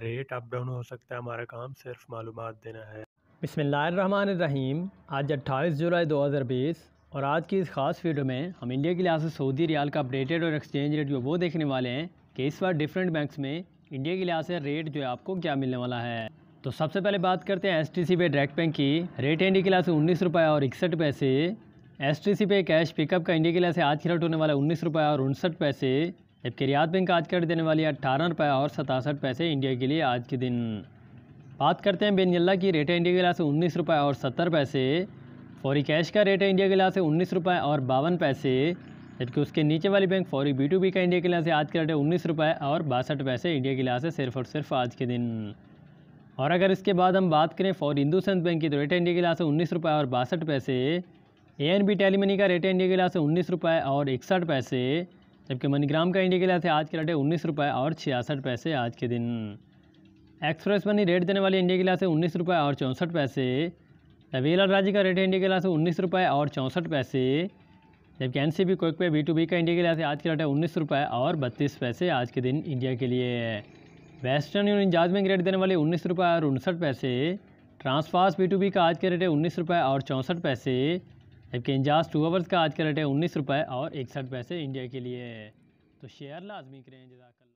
rate up down हो सकता है हमारा काम सिर्फ मालूम देना है बिसमीम आज 28 जुलाई 2020 और आज की इस ख़ास वीडियो में हम इंडिया के लिहाज से सऊदी रियाल का अपडेटेड और एक्सचेंज रेट जो वो देखने वाले हैं कि इस बार डिफरेंट बैंक्स में इंडिया के लिहाज से रेट जो है आपको क्या मिलने वाला है तो सबसे पहले बात करते हैं S T C pay direct bank की रेट इंडिया के लिहाज से उन्नीस रुपये और इकसठ पैसे एस टी सी पे कैश पिकअप का इंडिया के लिहाज से आज की रेट होने वाला उन्नीस रुपये और उनसठ पैसे जबकि रियाद बैंक आज कर देने वाली अट्ठारह रुपये और सतासठ पैसे इंडिया के लिए आज के दिन बात करते हैं बेनयल्ला की रेट है इंडिया के लिहाज से उन्नीस रुपये और सत्तर पैसे फौरी कैश का रेट है इंडिया के लिहाज से उन्नीस रुपये और बावन पैसे जबकि उसके नीचे वाली bank Fawri B two B का इंडिया के लिहाज से आज के रेट है उन्नीस रुपये और बासठ पैसे इंडिया के लिहाज से सिर्फ और सिर्फ आज के दिन और अगर इसके बाद हम बात करें फॉर संत बैंक की तो रेट इंडिया के लिहाज से उन्नीस रुपये और बासठ पैसे ए एन बी टेलीमनी का रेट इंडिया के लिहाज से उन्नीस रुपये और इकसठ पैसे जबकि मनीग्राम का इंडिया के आज के रेट उन्नीस रुपये और छियासठ पैसे आज के दिन एक्सप्रेस मनी रेट देने वाली इंडिया के लिए उन्नीस रुपये और चौंसठ पैसे रवेला राज्य का रेट है इंडिया के लिए उन्नीस रुपये और चौंसठ पैसे जबकि एन सी बी कोक पे बी टू बी का इंडिया के लिए आज के रेट है उन्नीस रुपये और बत्तीस पैसे आज के दिन इंडिया के लिए वेस्टर्न यूनियन जाज बैंक रेट देने वाले उन्नीस रुपये और उनसठ पैसे ट्रांसफास्ट बी टू बी का आज के रेट है उन्नीस रुपये और चौंसठ पैसे जबकि इंजाज टू आवर्स का आज का रेट है उन्नीस रुपये और इकसठ पैसे इंडिया के लिए तो शेयर लाजमी करें जजाकल